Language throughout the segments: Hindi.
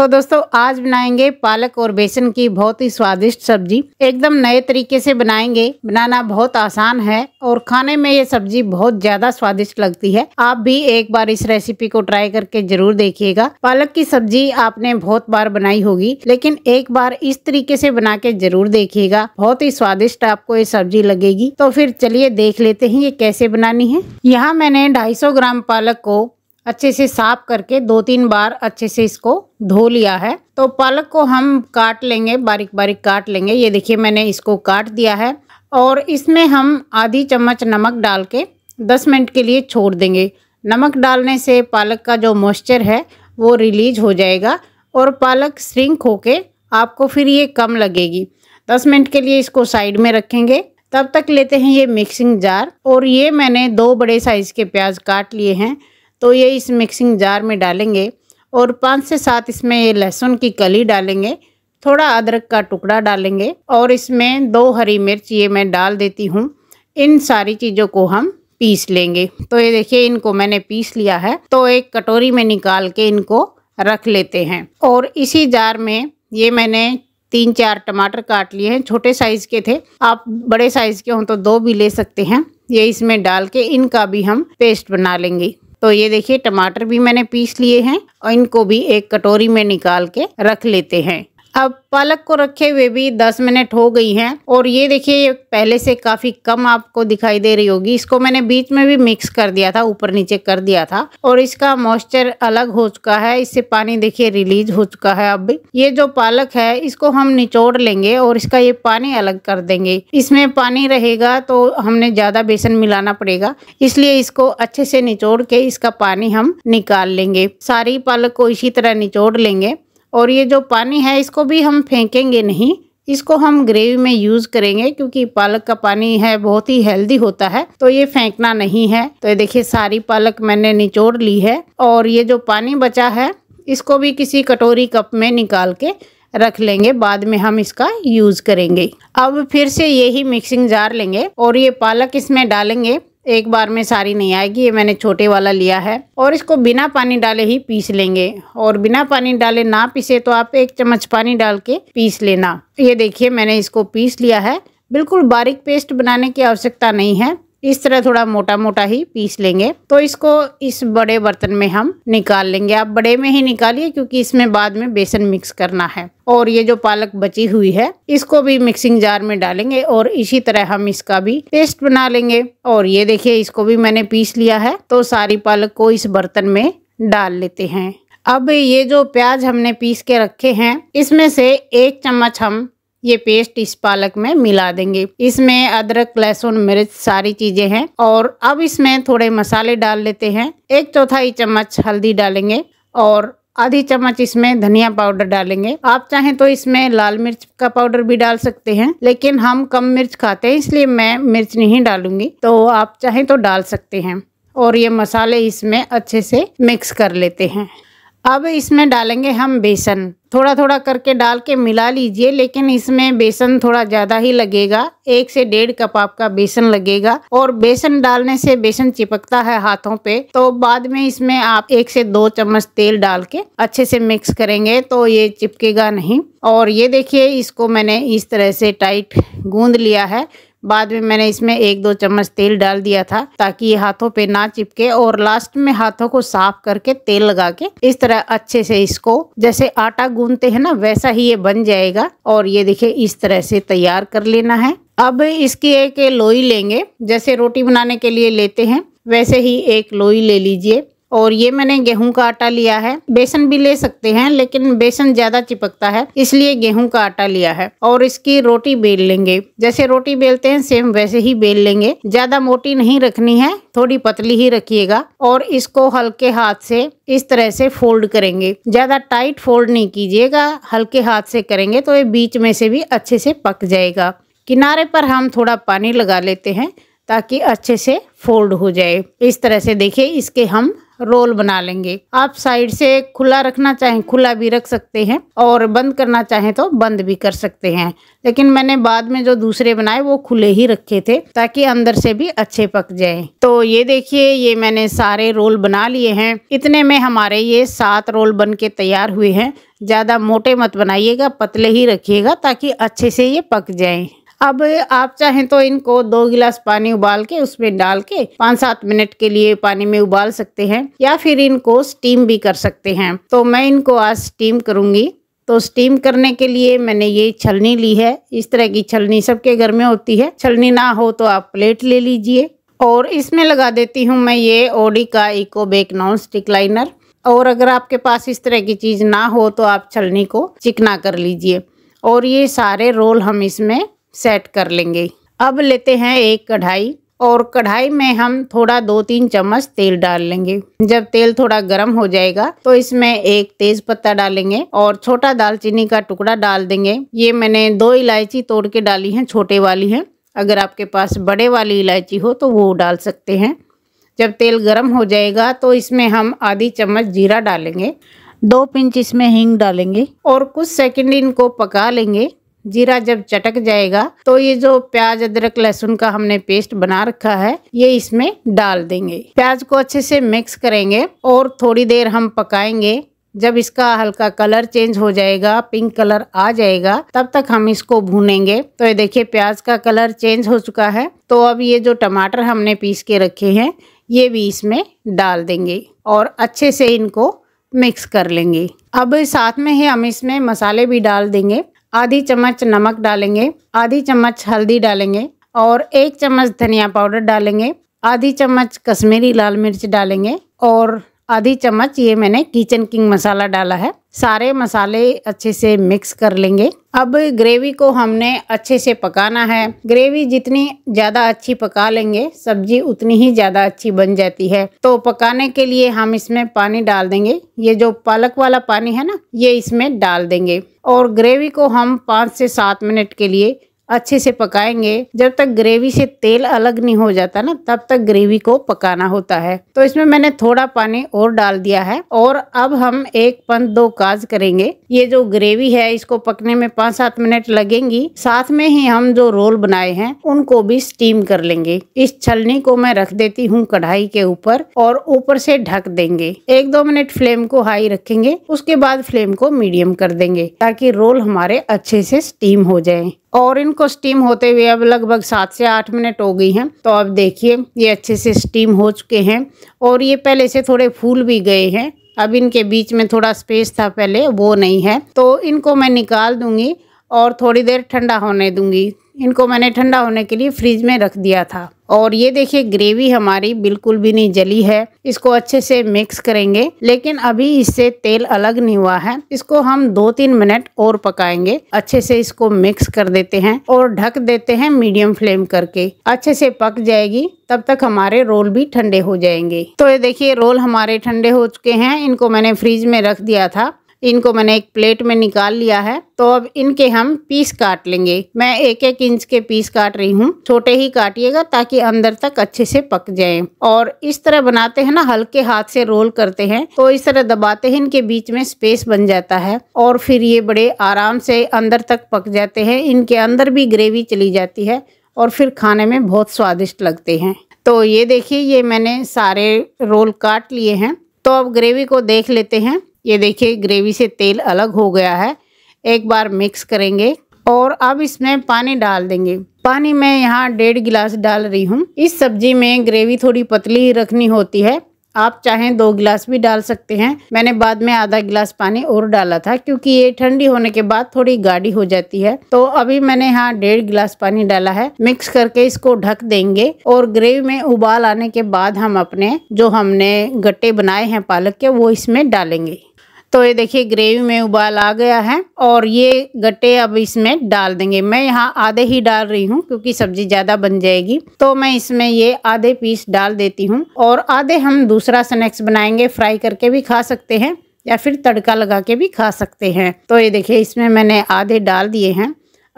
तो दोस्तों आज बनाएंगे पालक और बेसन की बहुत ही स्वादिष्ट सब्जी एकदम नए तरीके से बनाएंगे बनाना बहुत आसान है और खाने में ये सब्जी बहुत ज्यादा स्वादिष्ट लगती है आप भी एक बार इस रेसिपी को ट्राई करके जरूर देखिएगा पालक की सब्जी आपने बहुत बार बनाई होगी लेकिन एक बार इस तरीके से बना के जरूर देखिएगा बहुत ही स्वादिष्ट आपको ये सब्जी लगेगी तो फिर चलिए देख लेते हैं ये कैसे बनानी है यहाँ मैंने ढाई ग्राम पालक को अच्छे से साफ करके दो तीन बार अच्छे से इसको धो लिया है तो पालक को हम काट लेंगे बारीक बारीक काट लेंगे ये देखिए मैंने इसको काट दिया है और इसमें हम आधी चम्मच नमक डाल के दस मिनट के लिए छोड़ देंगे नमक डालने से पालक का जो मॉइस्चर है वो रिलीज हो जाएगा और पालक श्रिंक होके आपको फिर ये कम लगेगी दस मिनट के लिए इसको साइड में रखेंगे तब तक लेते हैं ये मिक्सिंग जार और ये मैंने दो बड़े साइज़ के प्याज काट लिए हैं तो ये इस मिक्सिंग जार में डालेंगे और पाँच से सात इसमें ये लहसुन की कली डालेंगे थोड़ा अदरक का टुकड़ा डालेंगे और इसमें दो हरी मिर्च ये मैं डाल देती हूँ इन सारी चीज़ों को हम पीस लेंगे तो ये देखिए इनको मैंने पीस लिया है तो एक कटोरी में निकाल के इनको रख लेते हैं और इसी जार में ये मैंने तीन चार टमाटर काट लिए हैं छोटे साइज़ के थे आप बड़े साइज़ के हों तो दो भी ले सकते हैं ये इसमें डाल के इनका भी हम पेस्ट बना लेंगे तो ये देखिए टमाटर भी मैंने पीस लिए हैं और इनको भी एक कटोरी में निकाल के रख लेते हैं अब पालक को रखे हुए भी 10 मिनट हो गई हैं और ये देखिए पहले से काफ़ी कम आपको दिखाई दे रही होगी इसको मैंने बीच में भी मिक्स कर दिया था ऊपर नीचे कर दिया था और इसका मॉइस्चर अलग हो चुका है इससे पानी देखिए रिलीज हो चुका है अब ये जो पालक है इसको हम निचोड़ लेंगे और इसका ये पानी अलग कर देंगे इसमें पानी रहेगा तो हमने ज़्यादा बेसन मिलाना पड़ेगा इसलिए इसको अच्छे से निचोड़ के इसका पानी हम निकाल लेंगे सारी पालक को इसी तरह निचोड़ लेंगे और ये जो पानी है इसको भी हम फेंकेंगे नहीं इसको हम ग्रेवी में यूज़ करेंगे क्योंकि पालक का पानी है बहुत ही हेल्दी होता है तो ये फेंकना नहीं है तो ये देखिए सारी पालक मैंने निचोड़ ली है और ये जो पानी बचा है इसको भी किसी कटोरी कप में निकाल के रख लेंगे बाद में हम इसका यूज़ करेंगे अब फिर से यही मिक्सिंग जार लेंगे और ये पालक इसमें डालेंगे एक बार में सारी नहीं आएगी ये मैंने छोटे वाला लिया है और इसको बिना पानी डाले ही पीस लेंगे और बिना पानी डाले ना पीसे तो आप एक चम्मच पानी डाल के पीस लेना ये देखिए मैंने इसको पीस लिया है बिल्कुल बारीक पेस्ट बनाने की आवश्यकता नहीं है इस तरह थोड़ा मोटा मोटा ही पीस लेंगे तो इसको इस बड़े बर्तन में हम निकाल लेंगे आप बड़े में ही निकालिए क्योंकि इसमें बाद में बेसन मिक्स करना है और ये जो पालक बची हुई है इसको भी मिक्सिंग जार में डालेंगे और इसी तरह हम इसका भी पेस्ट बना लेंगे और ये देखिए इसको भी मैंने पीस लिया है तो सारी पालक को इस बर्तन में डाल लेते हैं अब ये जो प्याज हमने पीस के रखे हैं इसमें से एक चम्मच हम ये पेस्ट इस पालक में मिला देंगे इसमें अदरक लहसुन मिर्च सारी चीजें हैं और अब इसमें थोड़े मसाले डाल लेते हैं एक चौथाई चम्मच हल्दी डालेंगे और आधी चम्मच इसमें धनिया पाउडर डालेंगे आप चाहें तो इसमें लाल मिर्च का पाउडर भी डाल सकते हैं लेकिन हम कम मिर्च खाते हैं इसलिए मैं मिर्च नहीं डालूंगी तो आप चाहें तो डाल सकते हैं और ये मसाले इसमें अच्छे से मिक्स कर लेते हैं अब इसमें डालेंगे हम बेसन थोड़ा थोड़ा करके डाल के मिला लीजिए लेकिन इसमें बेसन थोड़ा ज़्यादा ही लगेगा एक से डेढ़ कप आपका बेसन लगेगा और बेसन डालने से बेसन चिपकता है हाथों पे तो बाद में इसमें आप एक से दो चम्मच तेल डाल के अच्छे से मिक्स करेंगे तो ये चिपकेगा नहीं और ये देखिए इसको मैंने इस तरह से टाइट गूंद लिया है बाद में मैंने इसमें एक दो चम्मच तेल डाल दिया था ताकि ये हाथों पे ना चिपके और लास्ट में हाथों को साफ करके तेल लगा के इस तरह अच्छे से इसको जैसे आटा गूंदते हैं ना वैसा ही ये बन जाएगा और ये देखिए इस तरह से तैयार कर लेना है अब इसकी एक लोई लेंगे जैसे रोटी बनाने के लिए लेते हैं वैसे ही एक लोई ले लीजिए और ये मैंने गेहूं का आटा लिया है बेसन भी ले सकते हैं लेकिन बेसन ज्यादा चिपकता है इसलिए गेहूं का आटा लिया है और इसकी रोटी बेल लेंगे जैसे रोटी बेलते हैं सेम वैसे ही बेल लेंगे ज्यादा मोटी नहीं रखनी है थोड़ी पतली ही रखिएगा और इसको हल्के हाथ से इस तरह से फोल्ड करेंगे ज्यादा टाइट फोल्ड नहीं कीजिएगा हल्के हाथ से करेंगे तो ये बीच में से भी अच्छे से पक जाएगा किनारे पर हम थोड़ा पानी लगा लेते हैं ताकि अच्छे से फोल्ड हो जाए इस तरह से देखिए इसके हम रोल बना लेंगे आप साइड से खुला रखना चाहें खुला भी रख सकते हैं और बंद करना चाहें तो बंद भी कर सकते हैं लेकिन मैंने बाद में जो दूसरे बनाए वो खुले ही रखे थे ताकि अंदर से भी अच्छे पक जाए तो ये देखिए ये मैंने सारे रोल बना लिए हैं इतने में हमारे ये सात रोल बन के तैयार हुए हैं ज़्यादा मोटे मत बनाइएगा पतले ही रखिएगा ताकि अच्छे से ये पक जाए अब आप चाहें तो इनको दो गिलास पानी उबाल के उसमें डाल के पाँच सात मिनट के लिए पानी में उबाल सकते हैं या फिर इनको स्टीम भी कर सकते हैं तो मैं इनको आज स्टीम करूँगी तो स्टीम करने के लिए मैंने ये छलनी ली है इस तरह की छलनी सबके घर में होती है छलनी ना हो तो आप प्लेट ले लीजिए और इसमें लगा देती हूँ मैं ये ओडी का eco bake non stick liner और अगर आपके पास इस तरह की चीज़ ना हो तो आप छलनी को चिकना कर लीजिए और ये सारे रोल हम इसमें सेट कर लेंगे अब लेते हैं एक कढ़ाई और कढ़ाई में हम थोड़ा दो तीन चम्मच तेल डाल लेंगे जब तेल थोड़ा गर्म हो जाएगा तो इसमें एक तेज पत्ता डालेंगे और छोटा दालचीनी का टुकड़ा डाल देंगे ये मैंने दो इलायची तोड़ के डाली हैं छोटे वाली हैं अगर आपके पास बड़े वाली इलायची हो तो वो डाल सकते हैं जब तेल गर्म हो जाएगा तो इसमें हम आधी चम्मच जीरा डालेंगे दो पिंच इसमें हींग डालेंगे और कुछ सेकंड इनको पका लेंगे जीरा जब चटक जाएगा तो ये जो प्याज अदरक लहसुन का हमने पेस्ट बना रखा है ये इसमें डाल देंगे प्याज को अच्छे से मिक्स करेंगे और थोड़ी देर हम पकाएंगे जब इसका हल्का कलर चेंज हो जाएगा पिंक कलर आ जाएगा तब तक हम इसको भूनेंगे तो ये देखिए प्याज का कलर चेंज हो चुका है तो अब ये जो टमाटर हमने पीस के रखे हैं ये भी इसमें डाल देंगे और अच्छे से इनको मिक्स कर लेंगे अब साथ में ही हम इसमें मसाले भी डाल देंगे आधी चम्मच नमक डालेंगे आधी चम्मच हल्दी डालेंगे और एक चम्मच धनिया पाउडर डालेंगे आधी चम्मच कश्मीरी लाल मिर्च डालेंगे और आधी चम्मच ये मैंने किचन किंग मसाला डाला है सारे मसाले अच्छे से मिक्स कर लेंगे अब ग्रेवी को हमने अच्छे से पकाना है ग्रेवी जितनी ज़्यादा अच्छी पका लेंगे सब्जी उतनी ही ज़्यादा अच्छी बन जाती है तो पकाने के लिए हम इसमें पानी डाल देंगे ये जो पालक वाला पानी है ना ये इसमें डाल देंगे और ग्रेवी को हम पाँच से सात मिनट के लिए अच्छे से पकाएंगे जब तक ग्रेवी से तेल अलग नहीं हो जाता ना तब तक ग्रेवी को पकाना होता है तो इसमें मैंने थोड़ा पानी और डाल दिया है और अब हम एक पंथ दो काज करेंगे ये जो ग्रेवी है इसको पकने में पाँच सात मिनट लगेंगी साथ में ही हम जो रोल बनाए हैं उनको भी स्टीम कर लेंगे इस छलनी को मैं रख देती हूँ कढ़ाई के ऊपर और ऊपर से ढक देंगे एक दो मिनट फ्लेम को हाई रखेंगे उसके बाद फ्लेम को मीडियम कर देंगे ताकि रोल हमारे अच्छे से स्टीम हो जाए और इनको स्टीम होते हुए अब लगभग सात से आठ मिनट हो गई हैं तो अब देखिए ये अच्छे से स्टीम हो चुके हैं और ये पहले से थोड़े फूल भी गए हैं अब इनके बीच में थोड़ा स्पेस था पहले वो नहीं है तो इनको मैं निकाल दूंगी और थोड़ी देर ठंडा होने दूंगी इनको मैंने ठंडा होने के लिए फ्रिज में रख दिया था और ये देखिए ग्रेवी हमारी बिल्कुल भी नहीं जली है इसको अच्छे से मिक्स करेंगे लेकिन अभी इससे तेल अलग नहीं हुआ है इसको हम दो तीन मिनट और पकाएंगे अच्छे से इसको मिक्स कर देते हैं और ढक देते हैं मीडियम फ्लेम करके अच्छे से पक जाएगी तब तक हमारे रोल भी ठंडे हो जाएंगे तो ये देखिए रोल हमारे ठंडे हो चुके हैं इनको मैंने फ्रिज में रख दिया था इनको मैंने एक प्लेट में निकाल लिया है तो अब इनके हम पीस काट लेंगे मैं एक एक इंच के पीस काट रही हूँ छोटे ही काटिएगा ताकि अंदर तक अच्छे से पक जाए और इस तरह बनाते हैं ना हल्के हाथ से रोल करते हैं तो इस तरह दबाते हैं इनके बीच में स्पेस बन जाता है और फिर ये बड़े आराम से अंदर तक पक जाते हैं इनके अंदर भी ग्रेवी चली जाती है और फिर खाने में बहुत स्वादिष्ट लगते हैं तो ये देखिए ये मैंने सारे रोल काट लिए हैं तो अब ग्रेवी को देख लेते हैं ये देखिए ग्रेवी से तेल अलग हो गया है एक बार मिक्स करेंगे और अब इसमें पानी डाल देंगे पानी मैं यहाँ डेढ़ गिलास डाल रही हूँ इस सब्जी में ग्रेवी थोड़ी पतली रखनी होती है आप चाहें दो गिलास भी डाल सकते हैं मैंने बाद में आधा गिलास पानी और डाला था क्योंकि ये ठंडी होने के बाद थोड़ी गाढ़ी हो जाती है तो अभी मैंने यहाँ डेढ़ गिलास पानी डाला है मिक्स करके इसको ढक देंगे और ग्रेवी में उबाल आने के बाद हम अपने जो हमने गट्टे बनाए हैं पालक के वो इसमें डालेंगे तो ये देखिए ग्रेवी में उबाल आ गया है और ये गट्टे अब इसमें डाल देंगे मैं यहाँ आधे ही डाल रही हूँ क्योंकि सब्जी ज़्यादा बन जाएगी तो मैं इसमें ये आधे पीस डाल देती हूँ और आधे हम दूसरा स्नैक्स बनाएंगे फ्राई करके भी खा सकते हैं या फिर तड़का लगा के भी खा सकते हैं तो ये देखिए इसमें मैंने आधे डाल दिए हैं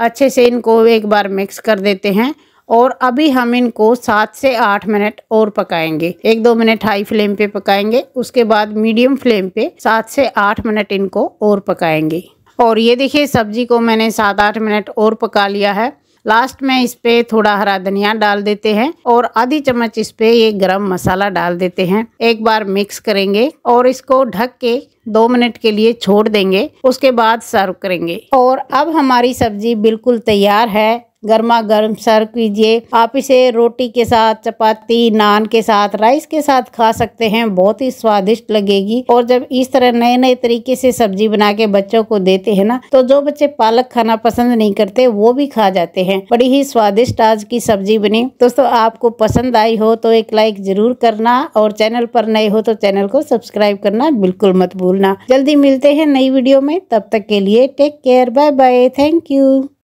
अच्छे से इनको एक बार मिक्स कर देते हैं और अभी हम इनको सात से आठ मिनट और पकाएंगे एक दो मिनट हाई फ्लेम पे पकाएंगे उसके बाद मीडियम फ्लेम पे सात से आठ मिनट इनको और पकाएंगे और ये देखिए सब्जी को मैंने सात आठ मिनट और पका लिया है लास्ट में इस पे थोड़ा हरा धनिया डाल देते हैं और आधी चम्मच इस पे ये गरम मसाला डाल देते हैं एक बार मिक्स करेंगे और इसको ढक के दो मिनट के लिए छोड़ देंगे उसके बाद सर्व करेंगे और अब हमारी सब्जी बिल्कुल तैयार है गर्मा गर्म सर्व कीजिए आप इसे रोटी के साथ चपाती नान के साथ राइस के साथ खा सकते हैं बहुत ही स्वादिष्ट लगेगी और जब इस तरह नए नए तरीके से सब्जी बना के बच्चों को देते हैं ना तो जो बच्चे पालक खाना पसंद नहीं करते वो भी खा जाते हैं बड़ी ही स्वादिष्ट आज की सब्जी बनी दोस्तों आपको पसंद आई हो तो एक लाइक जरूर करना और चैनल पर नए हो तो चैनल को सब्सक्राइब करना बिल्कुल मत भूलना जल्दी मिलते हैं नई वीडियो में तब तक के लिए take care bye bye thank you